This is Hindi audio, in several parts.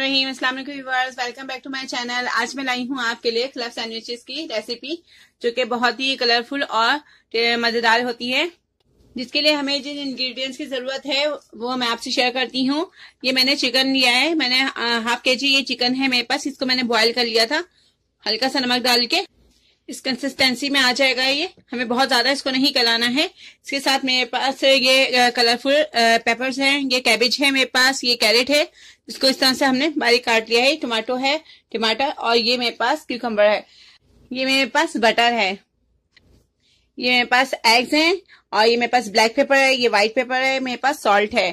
रहीम अस्सलाम viewers welcome back to my channel आज मैं लाई हूँ आपके लिए क्लब सैंडविचेस की रेसिपी जो कि बहुत ही कलरफुल और मज़ेदार होती है जिसके लिए हमें जिन इंग्रेडिएंट्स की ज़रूरत है वो मैं आपसे शेयर करती हूँ ये मैंने चिकन लिया है मैंने हाफ के जी ये चिकन है मेरे पास इसको मैंने बॉयल कर लिया था हल्का सा नमक डाल के इस कंसिस्टेंसी में आ जाएगा ये हमें बहुत ज़्यादा इसको नहीं गलाना है इसके साथ मेरे पास ये कलरफुल पेपर्स हैं ये कैबेज है मेरे पास ये कैरेट है इसको इस तरह से हमने बारीक काट लिया है टमाटो है टमाटर और ये मेरे पास क्यूकम्बर है ये मेरे पास बटर है ये मेरे पास एग्स हैं और ये मेरे पास ब्लैक पेपर है ये व्हाइट पेपर है मेरे पास सॉल्ट है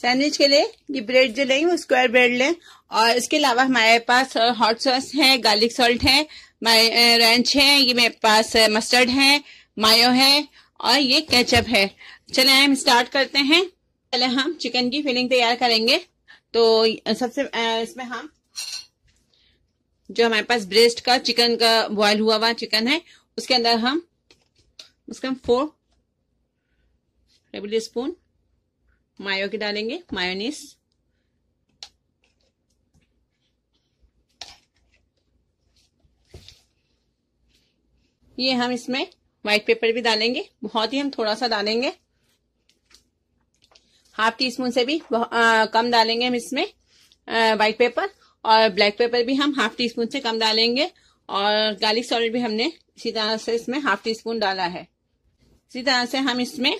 सैंडविच के लिए ये ब्रेड जो लें वो स्क्वायर ब्रेड लें और इसके अलावा हमारे पास हॉट सॉस है गार्लिक सॉल्ट है रेंच है ये मेरे पास मस्टर्ड है मायो है और ये केचप है चले हम स्टार्ट करते हैं पहले हम चिकन की फिलिंग तैयार करेंगे तो सबसे इसमें हम जो हमारे पास ब्रेस्ट का चिकन का बॉयल हुआ हुआ चिकन है उसके अंदर हम उसके हम फोर टेबल स्पून मायो की डालेंगे मायोनीस ये हम इसमें व्हाइट पेपर भी डालेंगे बहुत ही हम थोड़ा सा डालेंगे हाफ टी स्पून से भी आ, कम डालेंगे हम इसमें व्हाइट पेपर और ब्लैक पेपर भी हम हाफ टी स्पून से कम डालेंगे और गार्लिक सॉल्ट भी हमने इसी तरह से इसमें हाफ टी स्पून डाला है इसी तरह से हम इसमें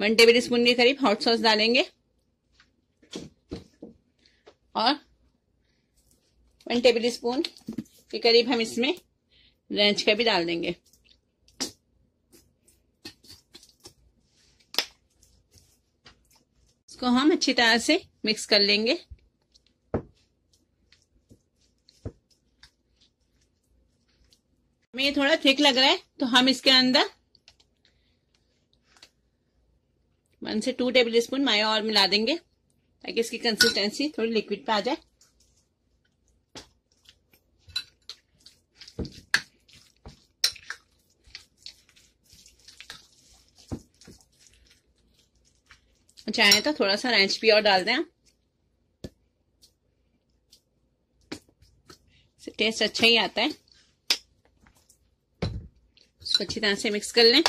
वन टेबल स्पून के करीब हॉट सॉस डालेंगे और वन टेबल स्पून के करीब हम इसमें रेंच का भी डाल देंगे इसको हम अच्छी तरह से मिक्स कर लेंगे हमें ये थोड़ा थिक लग रहा है तो हम इसके अंदर वन से टू टेबल स्पून माया और मिला देंगे ताकि इसकी कंसिस्टेंसी थोड़ी लिक्विड पे आ जाए चाहें तो थोड़ा सा रेंच भी और डाल दें टेस्ट अच्छा ही आता है इसको अच्छी तरह से मिक्स कर लें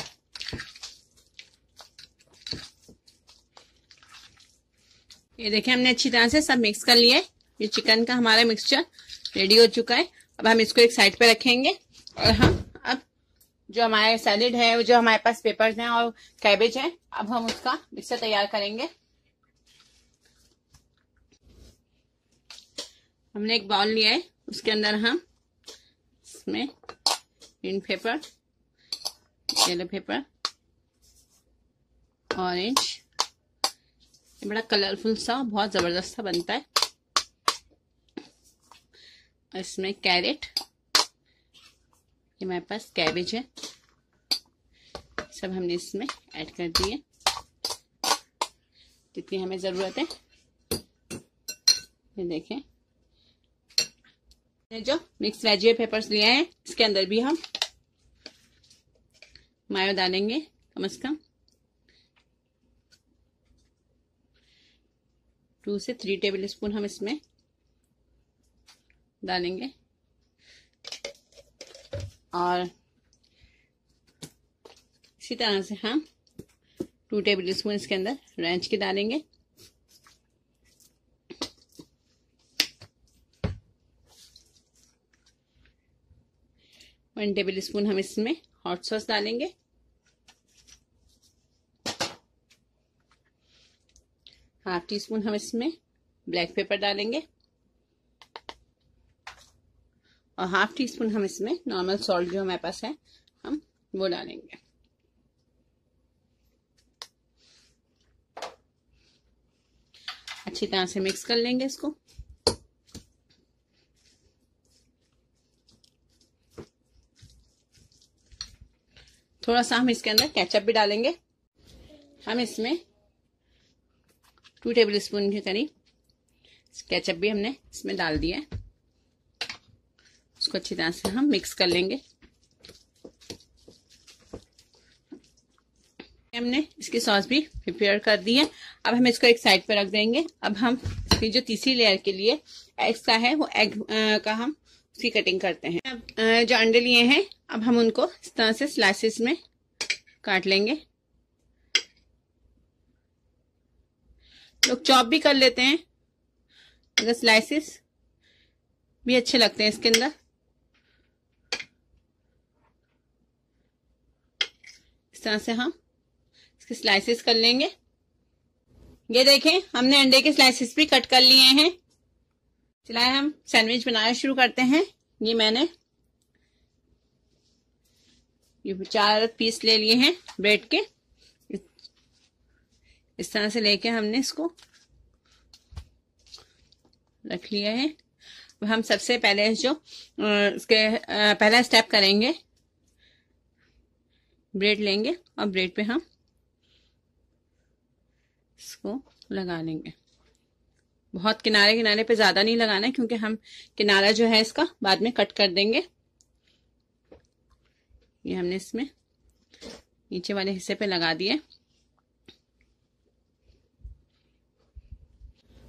ये देखें हमने अच्छी तरह से सब मिक्स कर लिया है ये चिकन का हमारा मिक्सचर रेडी हो चुका है अब हम इसको एक साइड पर रखेंगे और हम जो हमारे सैलिड है जो हमारे पास पेपर हैं और कैबेज है अब हम उसका मिक्सर तैयार करेंगे हमने एक बाउल लिया है उसके अंदर हम इसमें green pepper yellow pepper orange ये बड़ा कलरफुल सा बहुत ज़बरदस्त सा बनता है इसमें कैरेट ये हमारे पास कैबेज है सब हमने इसमें ऐड कर दिए जितनी हमें ज़रूरत है ये देखें जो मिक्स वेजी पेपर्स लिए हैं इसके अंदर भी हम मायो डालेंगे कम से कम टू से थ्री टेबल स्पून हम इसमें डालेंगे और इसी तरह से हम टू टेबल स्पून इसके अंदर रेंच के डालेंगे वन टेबल स्पून हम इसमें हॉट सॉस डालेंगे हाफ टी स्पून हम इसमें ब्लैक पेपर डालेंगे और हाफ टी स्पून हम इसमें नॉर्मल सॉल्ट जो हमारे पास है हम वो डालेंगे अच्छी तरह से मिक्स कर लेंगे इसको थोड़ा सा हम इसके अंदर केचप भी डालेंगे हम इसमें टू टेबल स्पून के करीब केचप भी हमने इसमें डाल दिया है उसको अच्छी तरह से हम मिक्स कर लेंगे हमने इसकी सॉस भी प्रिपेयर कर दी है अब हम इसको एक साइड पर रख देंगे अब हम इसकी जो तीसरी लेयर के लिए एग्स का है वो एग का हम उसकी कटिंग करते हैं अब जो अंडे लिए हैं अब हम उनको इस तरह से स्लाइसिस में काट लेंगे लोग चॉप भी कर लेते हैं अगर स्लाइसिस भी अच्छे लगते हैं इसके अंदर इस तरह से हम इसके स्लाइसेस कर लेंगे ये देखें हमने अंडे के स्लाइसेस भी कट कर लिए हैं चलाए हम सैंडविच बनाना शुरू करते हैं ये मैंने ये चार पीस ले लिए हैं ब्रेड के इस तरह से लेके हमने इसको रख लिया है हम सबसे पहले जो इसके पहला स्टेप करेंगे ब्रेड लेंगे और ब्रेड पे हम इसको लगा लेंगे बहुत किनारे किनारे पे ज़्यादा नहीं लगाना है क्योंकि हम किनारा जो है इसका बाद में कट कर देंगे ये हमने इसमें नीचे वाले हिस्से पे लगा दिए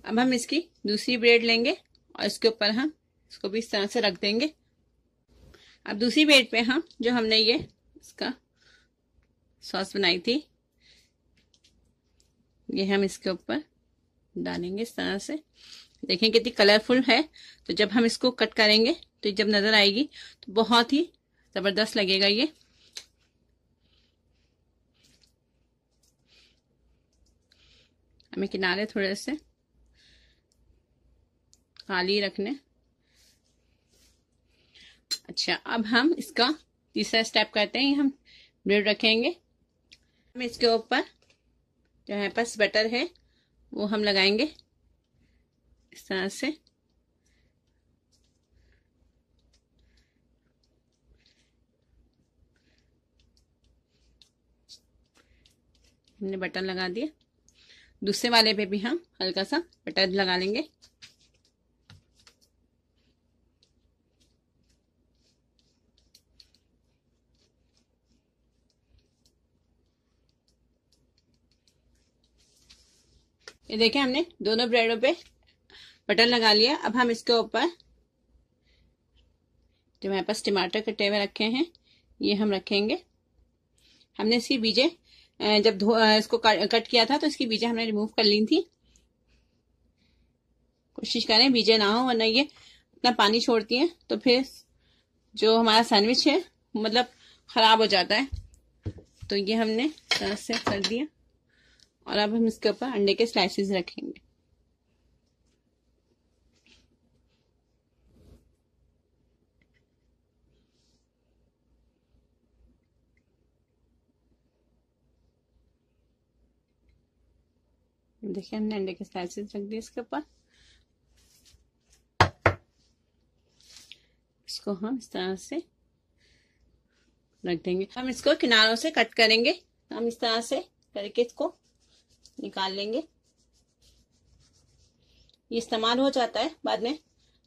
अब हम इसकी दूसरी ब्रेड लेंगे और इसके ऊपर हम इसको भी इस तरह से रख देंगे अब दूसरी ब्रेड पे हम जो हमने ये इसका सॉस बनाई थी ये हम इसके ऊपर डालेंगे इस तरह से देखें कितनी कलरफुल है तो जब हम इसको कट करेंगे तो जब नज़र आएगी तो बहुत ही ज़बरदस्त लगेगा ये हमें किनारे थोड़े से खाली रखने अच्छा अब हम इसका तीसरा स्टेप करते हैं हम ब्रेड रखेंगे हम इसके ऊपर जो है पास बटर है वो हम लगाएंगे इस तरह से हमने बटर लगा दिया दूसरे वाले पे भी हम हल्का सा बटर लगा लेंगे ये देखें हमने दोनों ब्रेडों पे बटन लगा लिया अब हम इसके ऊपर जो हमारे पास टमाटर कटे हुए रखे हैं ये हम रखेंगे हमने इसकी बीजे जब धो इसको कट किया था तो इसकी बीजे हमने रिमूव कर ली थी कोशिश करें बीजे ना हो वरना ये अपना पानी छोड़ती हैं तो फिर जो हमारा सैंडविच है मतलब ख़राब हो जाता है तो ये हमने तरह से कर दिया और अब हम इसके ऊपर अंडे के स्लाइसेस रखेंगे देखिए हमने अंडे के स्लाइसेस रख दिए इसके ऊपर इसको हम इस तरह से रख देंगे हम इसको किनारों से कट करेंगे हम इस तरह से करके इसको निकाल लेंगे ये इस्तेमाल हो जाता है बाद में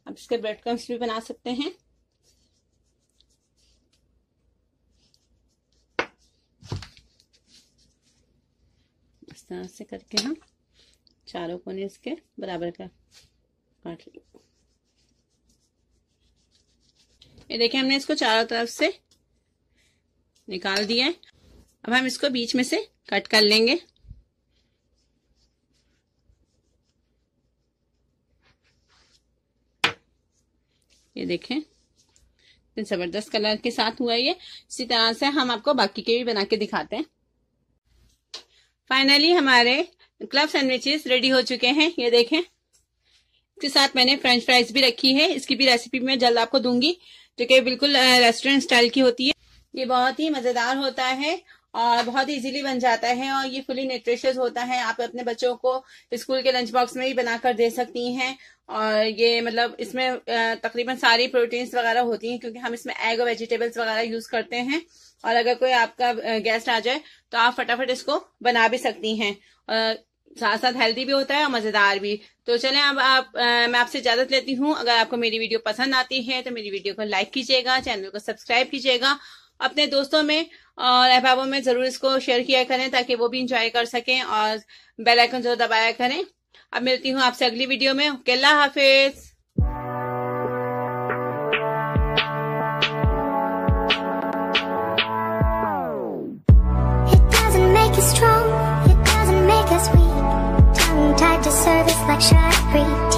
आप इसके ब्रेड क्रम्स भी बना सकते हैं इस तरह से करके हम चारों कोने इसके बराबर का काट लेंगे ये देखिए हमने इसको चारों तरफ से निकाल दिया है अब हम इसको बीच में से कट कर लेंगे ये देखें जबरदस्त कलर के साथ हुआ ये इसी तरह से हम आपको बाकी के भी बना के दिखाते हैं फाइनली हमारे क्लब सैंडविचेस रेडी हो चुके हैं ये देखें इसके साथ मैंने फ्रेंच फ्राइज भी रखी है इसकी भी रेसिपी मैं जल्द आपको दूंगी जो कि बिल्कुल रेस्टोरेंट स्टाइल की होती है ये बहुत ही मजेदार होता है और बहुत ही इजीली बन जाता है और ये फुली न्यूट्रिशियस होता है आप अपने बच्चों को स्कूल के लंच बॉक्स में भी बनाकर दे सकती हैं और ये मतलब इसमें तकरीबन सारी प्रोटीन्स वगैरह होती हैं क्योंकि हम इसमें एग और वेजिटेबल्स वगैरह यूज करते हैं और अगर कोई आपका गेस्ट आ जाए तो आप फटाफट इसको बना भी सकती हैं और साथ साथ हेल्दी भी होता है और मजेदार भी तो चले अब आप आ, मैं आपसे इजाजत लेती हूँ अगर आपको मेरी वीडियो पसंद आती है तो मेरी वीडियो को लाइक कीजिएगा चैनल को सब्सक्राइब कीजिएगा अपने दोस्तों में और अहबाबों में जरूर इसको शेयर किया करें ताकि वो भी इंजॉय कर सकें और बेल आइकन जरूर दबाया करें अब मिलती हूँ आपसे अगली वीडियो में अल्लाह हाफिज़ service like